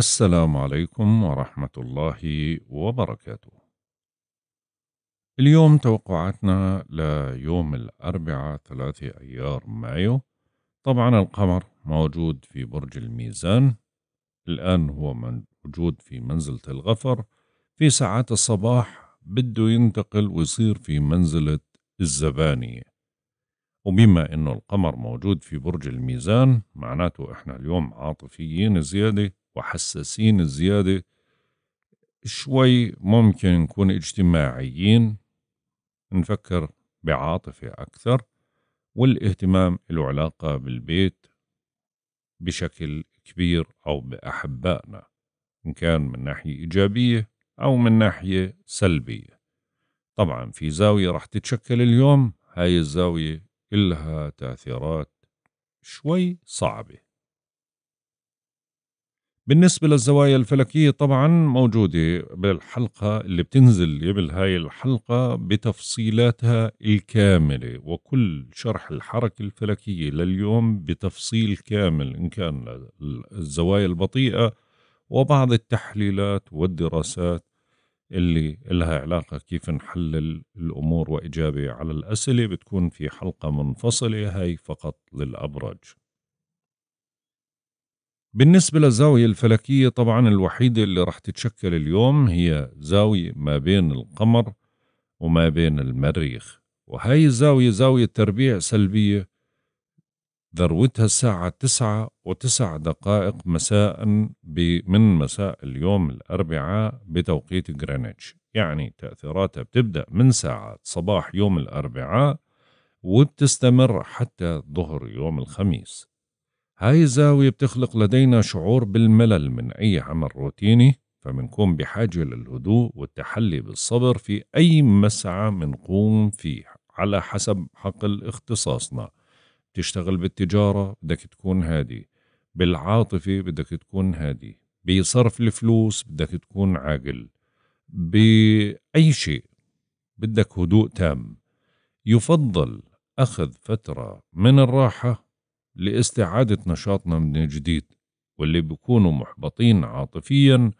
السلام عليكم ورحمة الله وبركاته. اليوم توقعاتنا ليوم الأربعاء ثلاثة أيار مايو، طبعا القمر موجود في برج الميزان، الآن هو موجود في منزلة الغفر، في ساعات الصباح بده ينتقل ويصير في منزلة الزبانية. وبما إنه القمر موجود في برج الميزان معناته إحنا اليوم عاطفيين زيادة وحساسين زيادة شوي ممكن نكون اجتماعيين نفكر بعاطفة أكثر والاهتمام له علاقة بالبيت بشكل كبير أو بأحبائنا إن كان من ناحية إيجابية أو من ناحية سلبية طبعا في زاوية رح تتشكل اليوم هاي الزاوية إلها تأثيرات شوي صعبة بالنسبة للزوايا الفلكية طبعا موجودة بالحلقة اللي بتنزل قبل هاي الحلقة بتفصيلاتها الكاملة وكل شرح الحركة الفلكية لليوم بتفصيل كامل إن كان الزوايا البطيئة وبعض التحليلات والدراسات اللي لها علاقة كيف نحلل الأمور وإجابة على الأسئلة بتكون في حلقة منفصلة هاي فقط للأبرج بالنسبة للزاوية الفلكية طبعا الوحيدة اللي راح تتشكل اليوم هي زاوية ما بين القمر وما بين المريخ وهي الزاوية زاوية تربيع سلبية ذروتها الساعة تسعة وتسع دقائق مساء من مساء اليوم الأربعاء بتوقيت غرينتش يعني تأثيراتها بتبدأ من ساعة صباح يوم الأربعاء وبتستمر حتى ظهر يوم الخميس هاي الزاوية بتخلق لدينا شعور بالملل من أي عمل روتيني فمنكون بحاجة للهدوء والتحلي بالصبر في أي مسعى منقوم فيه على حسب حقل اختصاصنا تشتغل بالتجارة بدك تكون هادي بالعاطفة بدك تكون هادي بصرف الفلوس بدك تكون عاقل بأي شيء بدك هدوء تام يفضل أخذ فترة من الراحة لاستعادة نشاطنا من جديد واللي بيكونوا محبطين عاطفيا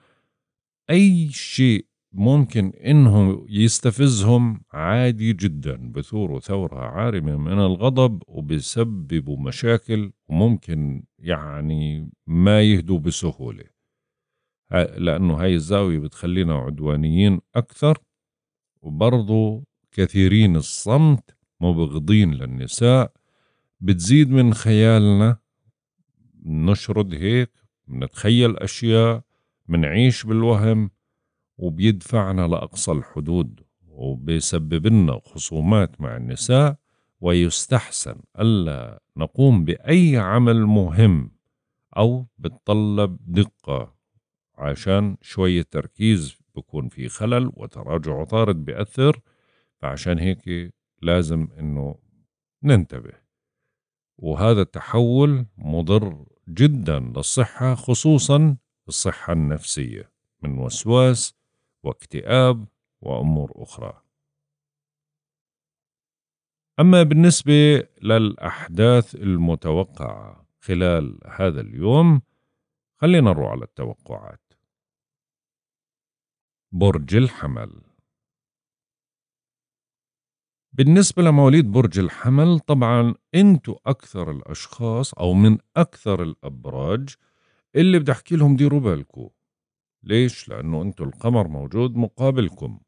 أي شيء ممكن إنهم يستفزهم عادي جدا بثوروا ثورة عارمة من الغضب وبيسببوا مشاكل وممكن يعني ما يهدوا بسهولة لأنه هاي الزاوية بتخلينا عدوانيين أكثر وبرضو كثيرين الصمت مبغضين للنساء بتزيد من خيالنا نشرد هيك نتخيل أشياء بنعيش بالوهم وبيدفعنا لأقصى الحدود وبيسبب لنا خصومات مع النساء ويستحسن ألا نقوم بأي عمل مهم أو بتطلب دقة عشان شوية تركيز بكون في خلل وتراجع عطارد بيأثر فعشان هيك لازم إنه ننتبه وهذا التحول مضر جدا للصحة خصوصا الصحة النفسية من وسواس واكتئاب وأمور أخرى أما بالنسبة للأحداث المتوقعة خلال هذا اليوم خلينا نروح على التوقعات برج الحمل بالنسبة لمواليد برج الحمل طبعا انتو اكثر الاشخاص او من اكثر الابراج اللي بدي احكي لهم ديروا بالكم ليش؟ لانه انتو القمر موجود مقابلكم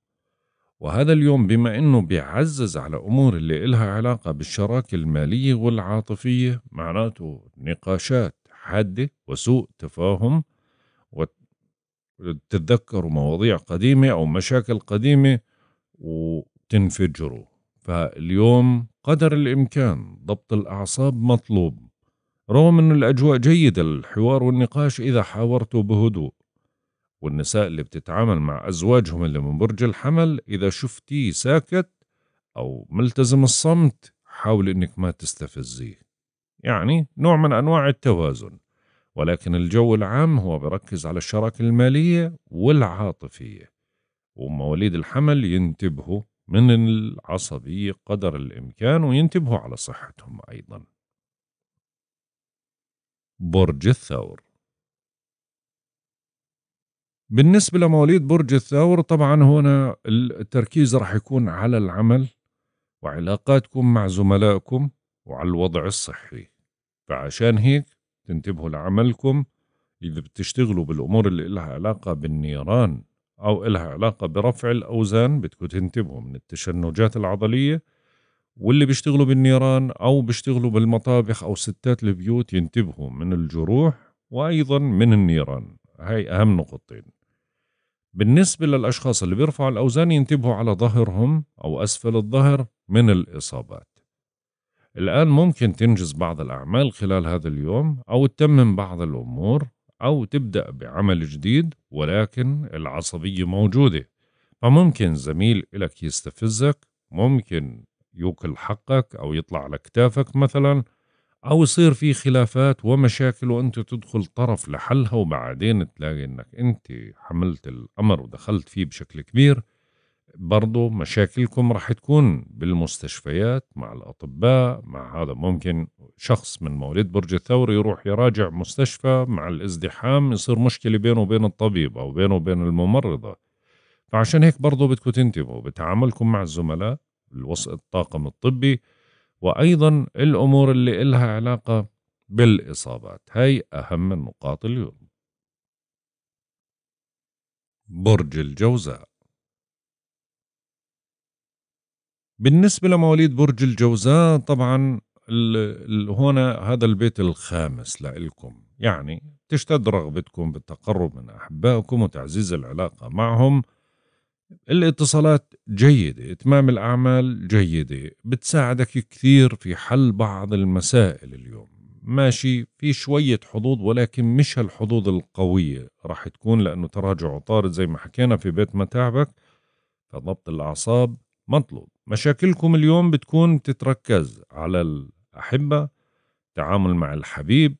وهذا اليوم بما انه بيعزز على امور اللي إلها علاقة بالشراكة المالية والعاطفية معناته نقاشات حادة وسوء تفاهم وتتذكروا مواضيع قديمة او مشاكل قديمة وتنفجروا فاليوم قدر الإمكان ضبط الأعصاب مطلوب رغم أن الأجواء جيدة للحوار والنقاش إذا حاورته بهدوء والنساء اللي بتتعامل مع أزواجهم اللي من برج الحمل إذا شفتيه ساكت أو ملتزم الصمت حاول أنك ما تستفزيه يعني نوع من أنواع التوازن ولكن الجو العام هو بركز على الشراكة المالية والعاطفية ومواليد الحمل ينتبهوا من العصبية قدر الإمكان وينتبهوا على صحتهم أيضا برج الثور بالنسبة لمواليد برج الثور طبعا هنا التركيز راح يكون على العمل وعلاقاتكم مع زملائكم وعلى الوضع الصحي فعشان هيك تنتبهوا لعملكم إذا بتشتغلوا بالأمور اللي لها علاقة بالنيران أو إلها علاقة برفع الأوزان بدكم تنتبهوا من التشنجات العضلية واللي بيشتغلوا بالنيران أو بيشتغلوا بالمطابخ أو ستات البيوت ينتبهوا من الجروح وأيضا من النيران هاي أهم نقطتين بالنسبة للأشخاص اللي بيرفعوا الأوزان ينتبهوا على ظهرهم أو أسفل الظهر من الإصابات الآن ممكن تنجز بعض الأعمال خلال هذا اليوم أو تتمم بعض الأمور أو تبدأ بعمل جديد ولكن العصبية موجودة فممكن زميل إلك يستفزك ممكن يوكل حقك أو يطلع على كتافك مثلا أو يصير في خلافات ومشاكل وأنت تدخل طرف لحلها وبعدين تلاقي أنك أنت حملت الأمر ودخلت فيه بشكل كبير برضو مشاكلكم رح تكون بالمستشفيات مع الأطباء مع هذا ممكن شخص من مواليد برج الثور يروح يراجع مستشفى مع الازدحام يصير مشكلة بينه وبين الطبيب أو بينه وبين الممرضة فعشان هيك برضو بدكم تنتبهوا بتعاملكم مع الزملاء الوسط الطاقم الطبي وأيضا الأمور اللي إلها علاقة بالإصابات هاي أهم النقاط اليوم برج الجوزاء بالنسبة لمواليد برج الجوزاء طبعا هون هذا البيت الخامس لإلكم يعني تشتد رغبتكم بالتقرب من أحبائكم وتعزيز العلاقة معهم الاتصالات جيدة إتمام الأعمال جيدة بتساعدك كثير في حل بعض المسائل اليوم ماشي في شوية حظوظ ولكن مش هالحظوظ القوية راح تكون لأنه تراجع طارد زي ما حكينا في بيت متاعبك فضبط الأعصاب مطلوب مشاكلكم اليوم بتكون بتتركز على الأحبة تعامل مع الحبيب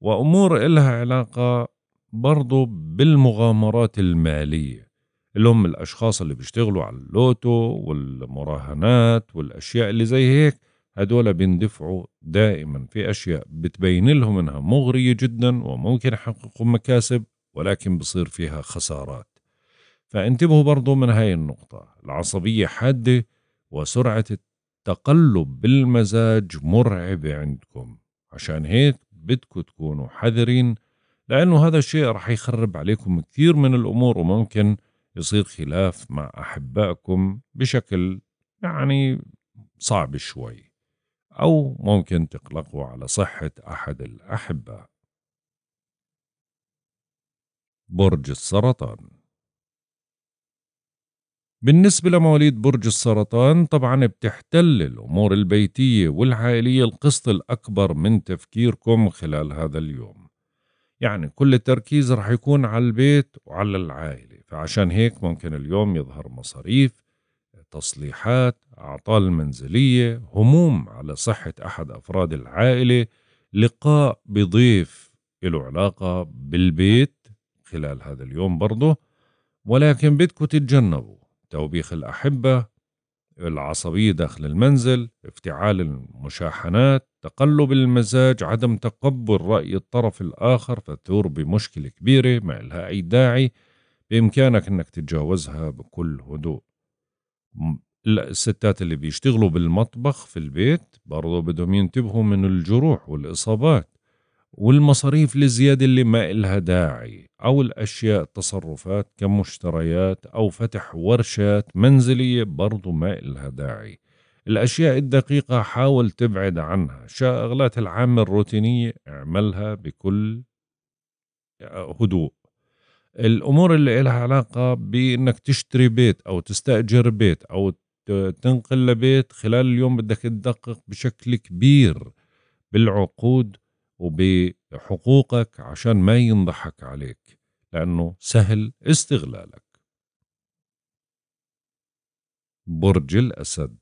وأمور إلها علاقة برضو بالمغامرات المالية اللي هم الأشخاص اللي بيشتغلوا على اللوتو والمراهنات والأشياء اللي زي هيك هدول بيندفعوا دائما في أشياء بتبين لهم أنها مغرية جدا وممكن يحققوا مكاسب ولكن بصير فيها خسارات فانتبهوا برضو من هاي النقطة العصبية حادة وسرعة التقلب بالمزاج مرعبة عندكم عشان هيك بدكم تكونوا حذرين لأنه هذا الشيء رح يخرب عليكم كثير من الأمور وممكن يصير خلاف مع أحبائكم بشكل يعني صعب شوي أو ممكن تقلقوا على صحة أحد الأحباء برج السرطان بالنسبة لمواليد برج السرطان طبعا بتحتل الأمور البيتية والعائلية القسط الأكبر من تفكيركم خلال هذا اليوم يعني كل التركيز رح يكون على البيت وعلى العائلة فعشان هيك ممكن اليوم يظهر مصاريف تصليحات أعطال منزلية هموم على صحة أحد أفراد العائلة لقاء بضيف له علاقة بالبيت خلال هذا اليوم برضه ولكن بدكم تتجنبوا توبيخ الأحبة العصبية داخل المنزل افتعال المشاحنات تقلب المزاج عدم تقبل رأي الطرف الآخر فتور بمشكلة كبيرة ما لها أي داعي بإمكانك أنك تتجاوزها بكل هدوء الستات اللي بيشتغلوا بالمطبخ في البيت برضو بدهم ينتبهوا من الجروح والإصابات والمصاريف الزيادة اللي ما إلها داعي أو الأشياء تصرفات كمشتريات أو فتح ورشات منزلية برضو ما إلها داعي الأشياء الدقيقة حاول تبعد عنها شغلات العامة الروتينية اعملها بكل آه، هدوء الأمور اللي إلها علاقة بأنك تشتري بيت أو تستأجر بيت أو تنقل لبيت خلال اليوم بدك تدقق بشكل كبير بالعقود وبحقوقك عشان ما ينضحك عليك لأنه سهل استغلالك برج الأسد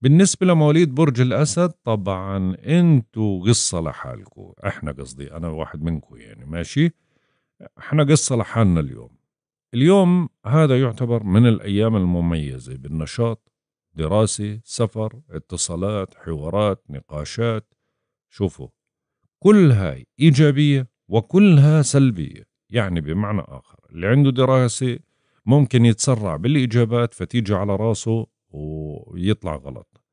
بالنسبة لمواليد برج الأسد طبعا انتوا قصة لحالكم احنا قصدي أنا واحد منكم يعني ماشي احنا قصة لحالنا اليوم اليوم هذا يعتبر من الأيام المميزة بالنشاط دراسة سفر اتصالات حوارات نقاشات شوفوا كل هاي إيجابية وكلها سلبية يعني بمعنى آخر اللي عنده دراسة ممكن يتسرع بالإجابات فتيجي على راسه ويطلع غلط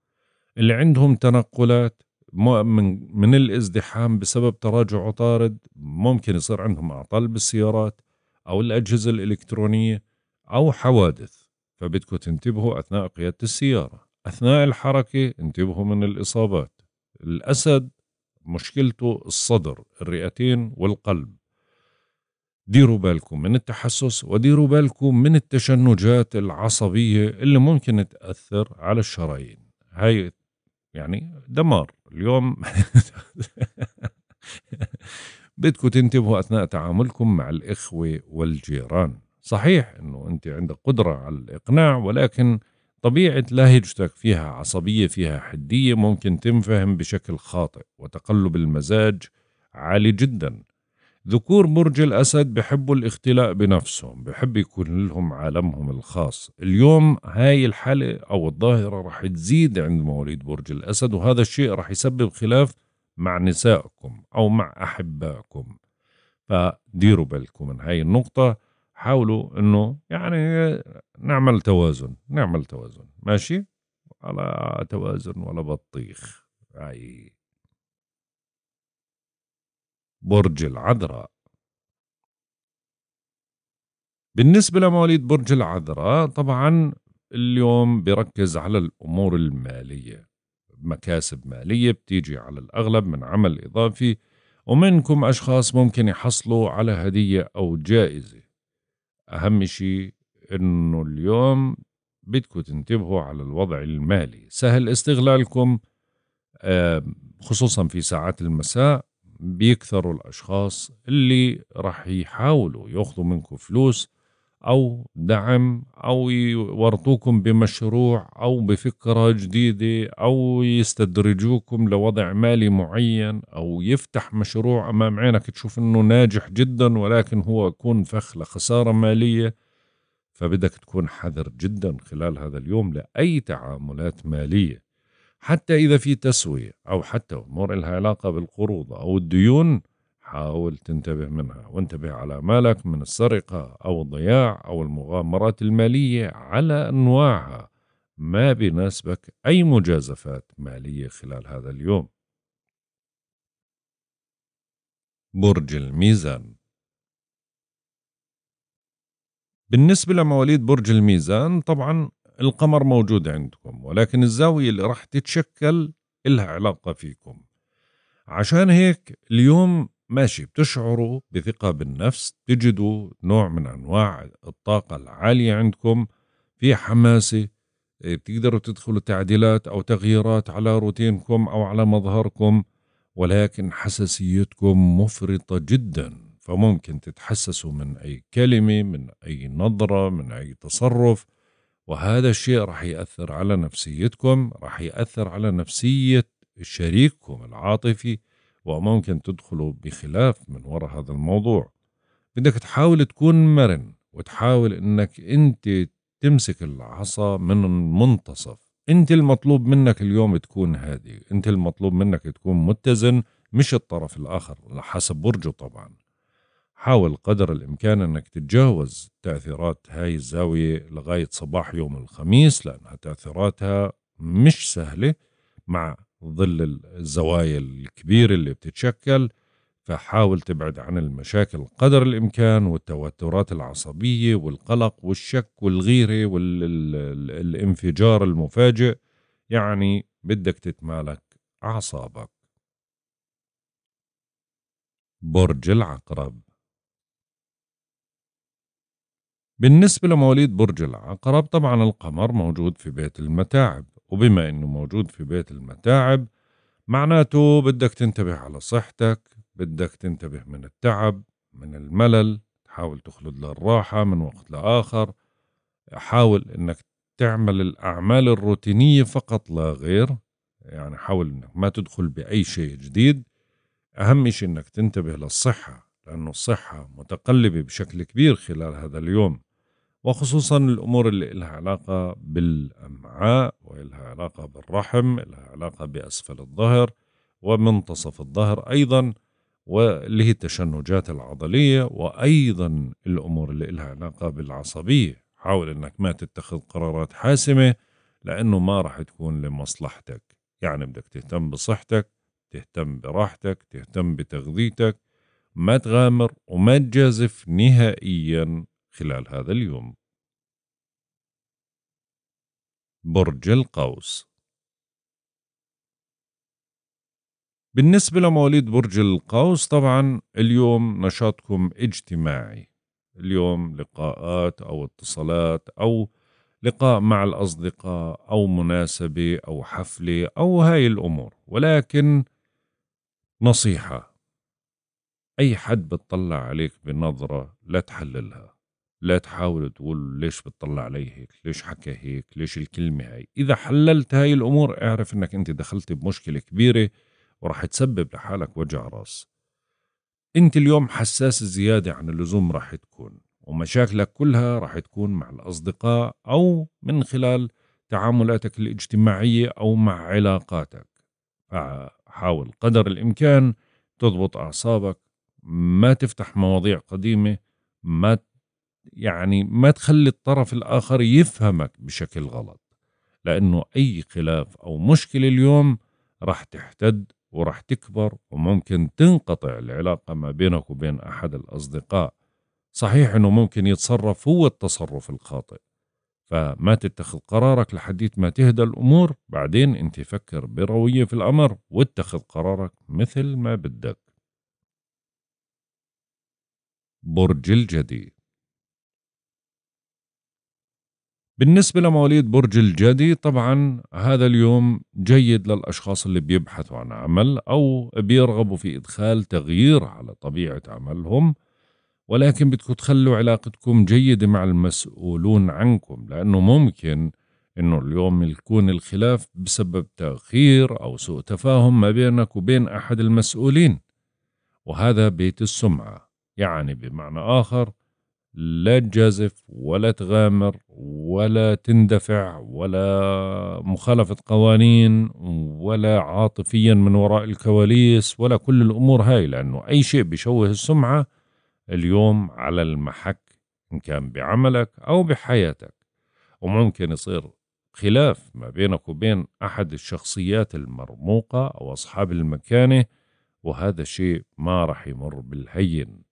اللي عندهم تنقلات من, من الازدحام بسبب تراجع عطارد ممكن يصير عندهم أعطال بالسيارات أو الأجهزة الإلكترونية أو حوادث فبدكم تنتبهوا أثناء قيادة السيارة أثناء الحركة انتبهوا من الإصابات الأسد مشكلته الصدر الرئتين والقلب ديروا بالكم من التحسس وديروا بالكم من التشنجات العصبية اللي ممكن تأثر على الشرايين هاي يعني دمار اليوم بدكم تنتبهوا أثناء تعاملكم مع الإخوة والجيران صحيح انه انت عندك قدره على الاقناع ولكن طبيعه لهجتك فيها عصبيه فيها حديه ممكن تنفهم بشكل خاطئ وتقلب المزاج عالي جدا ذكور برج الأسد بحبوا الاختلاء بنفسهم بحب يكون لهم عالمهم الخاص اليوم هاي الحالة أو الظاهرة رح تزيد عند مواليد برج الأسد وهذا الشيء رح يسبب خلاف مع نسائكم أو مع أحبائكم فديروا بالكم من هاي النقطة حاولوا انه يعني نعمل توازن نعمل توازن ماشي على توازن ولا بطيخ أي برج العذراء بالنسبة لمواليد برج العذراء طبعا اليوم بركز على الأمور المالية مكاسب مالية بتيجي على الأغلب من عمل إضافي ومنكم أشخاص ممكن يحصلوا على هدية أو جائزة أهم شيء إنه اليوم بدكم تنتبهوا على الوضع المالي سهل استغلالكم خصوصا في ساعات المساء بيكثروا الأشخاص اللي رح يحاولوا ياخذوا منكم فلوس او دعم او يورطوكم بمشروع او بفكره جديده او يستدرجوكم لوضع مالي معين او يفتح مشروع امام عينك تشوف انه ناجح جدا ولكن هو يكون فخ لخساره ماليه فبدك تكون حذر جدا خلال هذا اليوم لاي تعاملات ماليه حتى اذا في تسويه او حتى امور لها علاقه بالقروض او الديون حاول تنتبه منها وانتبه على مالك من السرقة أو الضياع أو المغامرات المالية على أنواعها ما بيناسبك أي مجازفات مالية خلال هذا اليوم برج الميزان بالنسبة لمواليد برج الميزان طبعا القمر موجود عندكم ولكن الزاوية اللي راح تتشكل إلها علاقة فيكم عشان هيك اليوم ماشي بتشعروا بثقة بالنفس تجدوا نوع من أنواع الطاقة العالية عندكم في حماسة بتقدروا آه، تدخلوا تعديلات أو تغييرات على روتينكم أو على مظهركم ولكن حساسيتكم مفرطة جدا فممكن تتحسسوا من أي كلمة من أي نظرة من أي تصرف وهذا الشيء رح يأثر على نفسيتكم رح يأثر على نفسية شريككم العاطفي وممكن تدخلوا بخلاف من وراء هذا الموضوع بدك تحاول تكون مرن وتحاول انك انت تمسك العصا من المنتصف انت المطلوب منك اليوم تكون هادي انت المطلوب منك تكون متزن مش الطرف الاخر حسب برجه طبعا حاول قدر الامكان انك تتجاوز تاثيرات هاي الزاويه لغايه صباح يوم الخميس لانها تاثيراتها مش سهله مع ظل الزوايا الكبيرة اللي بتتشكل فحاول تبعد عن المشاكل قدر الإمكان والتوترات العصبية والقلق والشك والغيرة والانفجار المفاجئ يعني بدك تتمالك أعصابك برج العقرب بالنسبة لمواليد برج العقرب طبعا القمر موجود في بيت المتاعب وبما إنه موجود في بيت المتاعب معناته بدك تنتبه على صحتك بدك تنتبه من التعب من الملل حاول تخلد للراحة من وقت لآخر حاول إنك تعمل الأعمال الروتينية فقط لا غير يعني حاول إنك ما تدخل بأي شيء جديد أهم شيء إنك تنتبه للصحة لأنه الصحة متقلبة بشكل كبير خلال هذا اليوم وخصوصا الأمور اللي لها علاقة بالأمعاء ولها علاقة بالرحم لها علاقة بأسفل الظهر ومنتصف الظهر أيضا واللي هي التشنجات العضلية وأيضا الأمور اللي لها علاقة بالعصبية حاول أنك ما تتخذ قرارات حاسمة لأنه ما راح تكون لمصلحتك يعني بدك تهتم بصحتك تهتم براحتك تهتم بتغذيتك ما تغامر وما تجازف نهائيا خلال هذا اليوم برج القوس بالنسبة لمواليد برج القوس طبعا اليوم نشاطكم اجتماعي اليوم لقاءات أو اتصالات أو لقاء مع الأصدقاء أو مناسبة أو حفلة أو هاي الأمور ولكن نصيحة أي حد بتطلع عليك بنظرة لا تحللها لا تحاول تقول ليش بتطلع علي هيك ليش حكى هيك ليش الكلمة هاي إذا حللت هاي الأمور اعرف أنك أنت دخلت بمشكلة كبيرة وراح تسبب لحالك وجع راس أنت اليوم حساس زيادة عن اللزوم راح تكون ومشاكلك كلها راح تكون مع الأصدقاء أو من خلال تعاملاتك الاجتماعية أو مع علاقاتك فحاول قدر الإمكان تضبط أعصابك ما تفتح مواضيع قديمة ما يعني ما تخلي الطرف الآخر يفهمك بشكل غلط لأنه أي خلاف أو مشكلة اليوم راح تحتد وراح تكبر وممكن تنقطع العلاقة ما بينك وبين أحد الأصدقاء صحيح أنه ممكن يتصرف هو التصرف الخاطئ فما تتخذ قرارك لحديت ما تهدى الأمور بعدين أنت فكر بروية في الأمر واتخذ قرارك مثل ما بدك برج الجدي بالنسبة لمواليد برج الجدي طبعا هذا اليوم جيد للأشخاص اللي بيبحثوا عن عمل أو بيرغبوا في إدخال تغيير على طبيعة عملهم ولكن بدكم تخلوا علاقتكم جيدة مع المسؤولون عنكم لأنه ممكن أنه اليوم يكون الخلاف بسبب تأخير أو سوء تفاهم ما بينك وبين أحد المسؤولين وهذا بيت السمعة يعني بمعنى آخر لا تجازف ولا تغامر ولا تندفع ولا مخالفة قوانين ولا عاطفيا من وراء الكواليس ولا كل الأمور هاي لأنه أي شيء بيشوه السمعة اليوم على المحك إن كان بعملك أو بحياتك وممكن يصير خلاف ما بينك وبين أحد الشخصيات المرموقة أو أصحاب المكانة وهذا الشيء ما رح يمر بالهين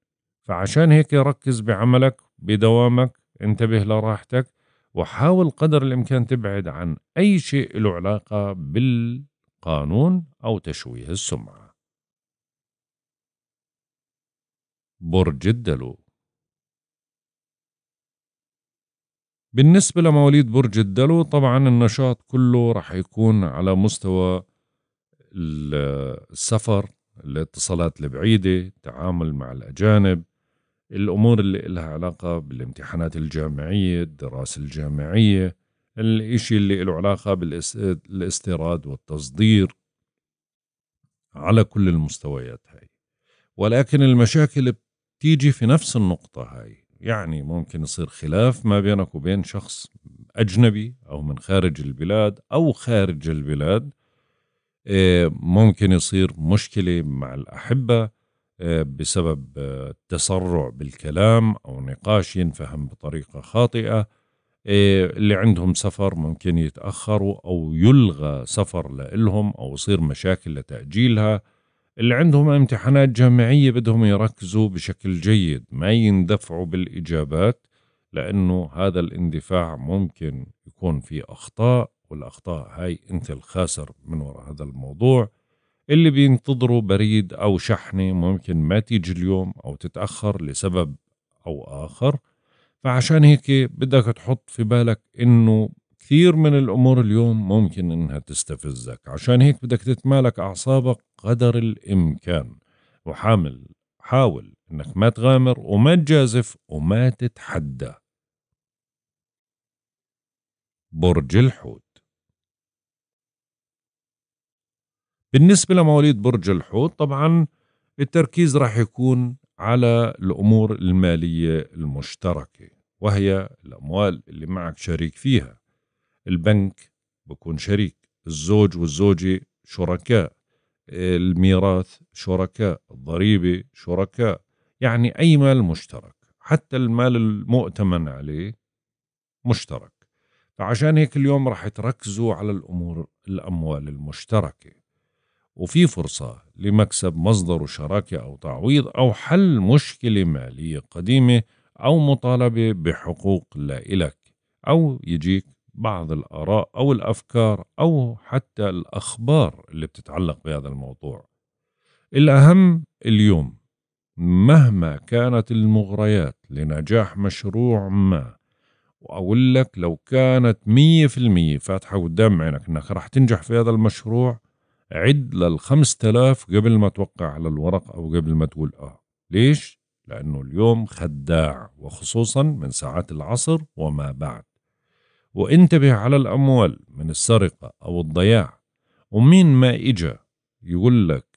فعشان هيك ركز بعملك بدوامك انتبه لراحتك وحاول قدر الإمكان تبعد عن أي شيء له علاقة بالقانون أو تشويه السمعة برج الدلو بالنسبة لمواليد برج الدلو طبعا النشاط كله رح يكون على مستوى السفر الاتصالات البعيدة التعامل مع الأجانب الأمور اللي لها علاقة بالامتحانات الجامعية الدراسة الجامعية الإشي اللي له علاقة بالاستيراد والتصدير على كل المستويات هاي ولكن المشاكل بتيجي في نفس النقطة هاي يعني ممكن يصير خلاف ما بينك وبين شخص أجنبي أو من خارج البلاد أو خارج البلاد إيه، ممكن يصير مشكلة مع الأحبة آه، بسبب آه، تسرع بالكلام أو نقاش ينفهم بطريقة خاطئة آه، اللي عندهم سفر ممكن يتأخروا أو يلغى سفر لإلهم أو يصير مشاكل لتأجيلها اللي عندهم امتحانات جامعية بدهم يركزوا بشكل جيد ما يندفعوا بالإجابات لأنه هذا الاندفاع ممكن يكون في أخطاء والأخطاء هاي أنت الخاسر من وراء هذا الموضوع اللي بينتظروا بريد أو شحنة ممكن ما تيجي اليوم أو تتأخر لسبب أو آخر فعشان هيك بدك تحط في بالك إنه كثير من الأمور اليوم ممكن إنها تستفزك عشان هيك بدك تتمالك أعصابك قدر الإمكان وحامل حاول إنك ما تغامر وما تجازف وما تتحدى برج الحوت بالنسبة لمواليد برج الحوت طبعا التركيز راح يكون على الأمور المالية المشتركة وهي الأموال اللي معك شريك فيها البنك بكون شريك الزوج والزوجة شركاء الميراث شركاء الضريبة شركاء يعني أي مال مشترك حتى المال المؤتمن عليه مشترك فعشان هيك اليوم راح تركزوا على الأمور الأموال المشتركة وفي فرصة لمكسب مصدر شراكة أو تعويض أو حل مشكلة مالية قديمة أو مطالبة بحقوق لا إلك أو يجيك بعض الآراء أو الأفكار أو حتى الأخبار اللي بتتعلق بهذا الموضوع الأهم اليوم مهما كانت المغريات لنجاح مشروع ما وأقول لك لو كانت مية في المية فاتحة قدام عينك أنك رح تنجح في هذا المشروع عد لل 5000 قبل ما توقع على الورق أو قبل ما تقول آه ليش؟ لأنه اليوم خداع وخصوصا من ساعات العصر وما بعد وانتبه على الأموال من السرقة أو الضياع ومين ما إجا يقول لك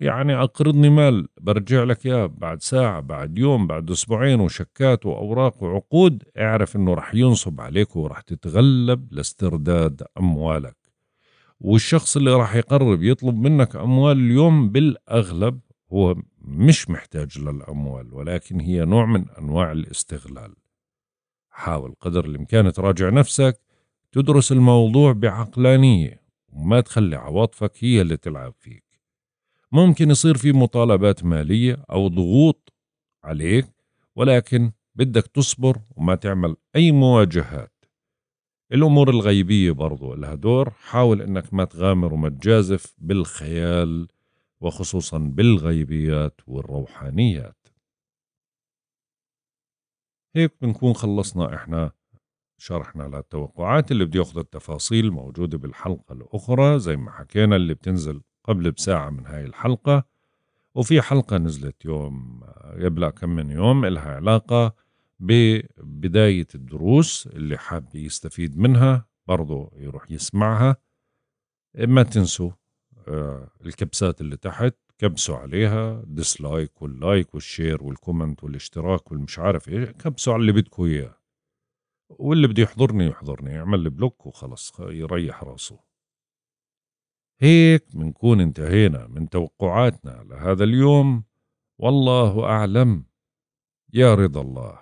يعني أقرضني مال برجع لك إياه بعد ساعة بعد يوم بعد أسبوعين وشكات وأوراق وعقود اعرف إنه رح ينصب عليك ورح تتغلب لاسترداد أموالك والشخص اللي راح يقرب يطلب منك اموال اليوم بالاغلب هو مش محتاج للاموال ولكن هي نوع من انواع الاستغلال حاول قدر الامكان تراجع نفسك تدرس الموضوع بعقلانيه وما تخلي عواطفك هي اللي تلعب فيك ممكن يصير في مطالبات ماليه او ضغوط عليك ولكن بدك تصبر وما تعمل اي مواجهات الأمور الغيبية برضو لها دور حاول أنك ما تغامر وما تجازف بالخيال وخصوصا بالغيبيات والروحانيات هيك بنكون خلصنا إحنا شرحنا للتوقعات اللي بده ياخذ التفاصيل موجودة بالحلقة الأخرى زي ما حكينا اللي بتنزل قبل بساعة من هاي الحلقة وفي حلقة نزلت يوم قبل كم من يوم إلها علاقة ببداية الدروس اللي حاب يستفيد منها برضه يروح يسمعها ما تنسوا آه، الكبسات اللي تحت كبسوا عليها ديسلايك واللايك والشير والكومنت والاشتراك والمش عارف ايه كبسوا على اللي بدكم اياه واللي بده يحضرني يحضرني يعمل لي بلوك وخلص يريح راسه هيك بنكون انتهينا من توقعاتنا لهذا اليوم والله اعلم يا رضا الله